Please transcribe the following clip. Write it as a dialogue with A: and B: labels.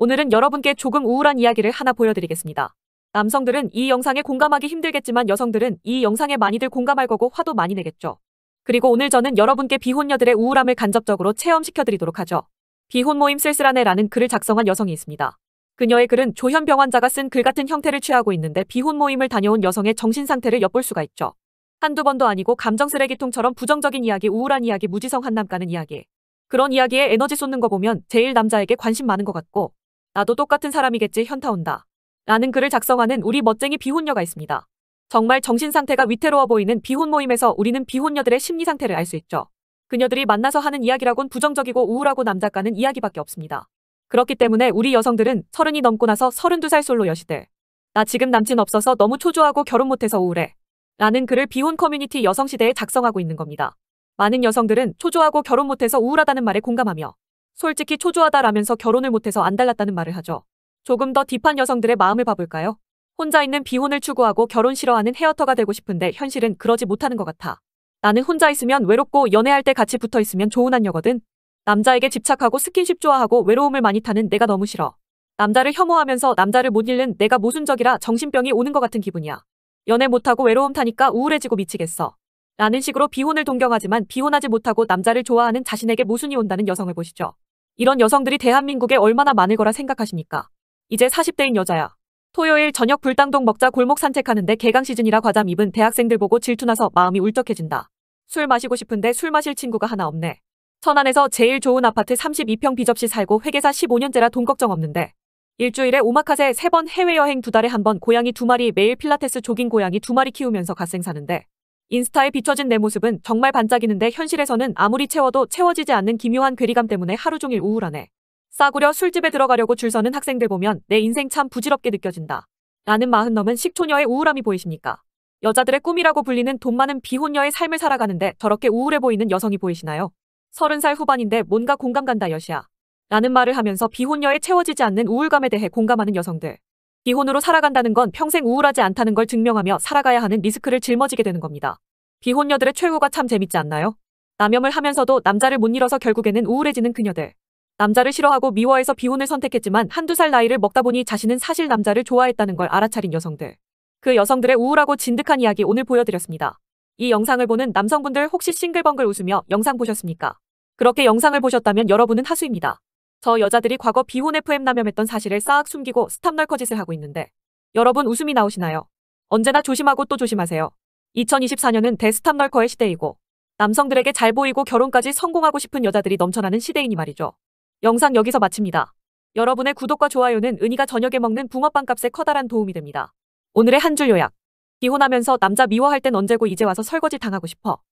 A: 오늘은 여러분께 조금 우울한 이야기를 하나 보여드리겠습니다. 남성들은 이 영상에 공감하기 힘들겠지만 여성들은 이 영상에 많이들 공감할 거고 화도 많이 내겠죠. 그리고 오늘 저는 여러분께 비혼녀들의 우울함을 간접적으로 체험시켜드리도록 하죠. 비혼 모임 쓸쓸하네라는 글을 작성한 여성이 있습니다. 그녀의 글은 조현병 환자가 쓴 글 같은 형태를 취하고 있는데 비혼 모임을 다녀온 여성의 정신 상태를 엿볼 수가 있죠. 한두 번도 아니고 감정 쓰레기통처럼 부정적인 이야기, 우울한 이야기, 무지성 한남 가는 이야기. 그런 이야기에 에너지 쏟는 거 보면 제일 남자에게 관심 많은 것 같고 나도 똑같은 사람이겠지 현타 온다. 라는 글을 작성하는 우리 멋쟁이 비혼녀가 있습니다. 정말 정신 상태가 위태로워 보이는 비혼 모임에서 우리는 비혼녀들의 심리 상태를 알 수 있죠. 그녀들이 만나서 하는 이야기라곤 부정적이고 우울하고 남작가는 이야기밖에 없습니다. 그렇기 때문에 우리 여성들은 서른이 넘고 나서 서른두 살 솔로 여시들. 나 지금 남친 없어서 너무 초조하고 결혼 못해서 우울해. 라는 글을 비혼 커뮤니티 여성시대에 작성하고 있는 겁니다. 많은 여성들은 초조하고 결혼 못해서 우울하다는 말에 공감하며 솔직히 초조하다라면서 결혼을 못해서 안달났다는 말을 하죠. 조금 더 딥한 여성들의 마음을 봐볼까요? 혼자 있는 비혼을 추구하고 결혼 싫어하는 헤어터가 되고 싶은데 현실은 그러지 못하는 것 같아. 나는 혼자 있으면 외롭고 연애할 때 같이 붙어 있으면 좋은 한녀거든. 남자에게 집착하고 스킨십 좋아하고 외로움을 많이 타는 내가 너무 싫어. 남자를 혐오하면서 남자를 못 잃는 내가 모순적이라 정신병이 오는 것 같은 기분이야. 연애 못하고 외로움 타니까 우울해지고 미치겠어. 라는 식으로 비혼을 동경하지만 비혼하지 못하고 남자를 좋아하는 자신에게 모순이 온다는 여성을 보시죠. 이런 여성들이 대한민국에 얼마나 많을 거라 생각하십니까? 이제 40대인 여자야. 토요일 저녁 불당동 먹자 골목 산책하는데 개강 시즌이라 과잠 입은 대학생들 보고 질투나서 마음이 울적해진다. 술 마시고 싶은데 술 마실 친구가 하나 없네. 천안에서 제일 좋은 아파트 32평 비접시 살고 회계사 15년째라 돈 걱정 없는데 일주일에 오마카세 3번 해외여행 두 달에 한 번 고양이 두 마리 매일 필라테스 조깅 고양이 두 마리 키우면서 갓생 사는데 인스타에 비춰진 내 모습은 정말 반짝이는데 현실에서는 아무리 채워도 채워지지 않는 기묘한 괴리감 때문에 하루 종일 우울하네. 싸구려 술집에 들어가려고 줄 서는 학생들 보면 내 인생 참 부질없게 느껴진다. 라는 마흔 넘은 식초녀의 우울함이 보이십니까? 여자들의 꿈이라고 불리는 돈 많은 비혼녀의 삶을 살아가는데 저렇게 우울해 보이는 여성이 보이시나요? 서른 살 후반인데 뭔가 공감 간다 여시야. 라는 말을 하면서 비혼녀의 채워지지 않는 우울감에 대해 공감하는 여성들. 비혼으로 살아간다는 건 평생 우울하지 않다는 걸 증명하며 살아가야 하는 리스크를 짊어지게 되는 겁니다. 비혼녀들의 최후가 참 재밌지 않나요? 남염을 하면서도 남자를 못 잃어서 결국에는 우울해지는 그녀들. 남자를 싫어하고 미워해서 비혼을 선택했지만 한두 살 나이를 먹다 보니 자신은 사실 남자를 좋아했다는 걸 알아차린 여성들. 그 여성들의 우울하고 진득한 이야기 오늘 보여드렸습니다. 이 영상을 보는 남성분들 혹시 싱글벙글 웃으며 영상 보셨습니까? 그렇게 영상을 보셨다면 여러분은 하수입니다. 저 여자들이 과거 비혼 FM 남염했던 사실을 싹 숨기고 스탑널 커짓을 하고 있는데 여러분 웃음이 나오시나요? 언제나 조심하고 또 조심하세요. 2024년은 대스탑널커의 시대이고 남성들에게 잘 보이고 결혼까지 성공하고 싶은 여자들이 넘쳐나는 시대이니 말이죠. 영상 여기서 마칩니다. 여러분의 구독과 좋아요는 은희가 저녁에 먹는 붕어빵 값에 커다란 도움이 됩니다. 오늘의 한 줄 요약. 비혼하면서 남자 미워할 땐 언제고 이제 와서 설거지 당하고 싶어.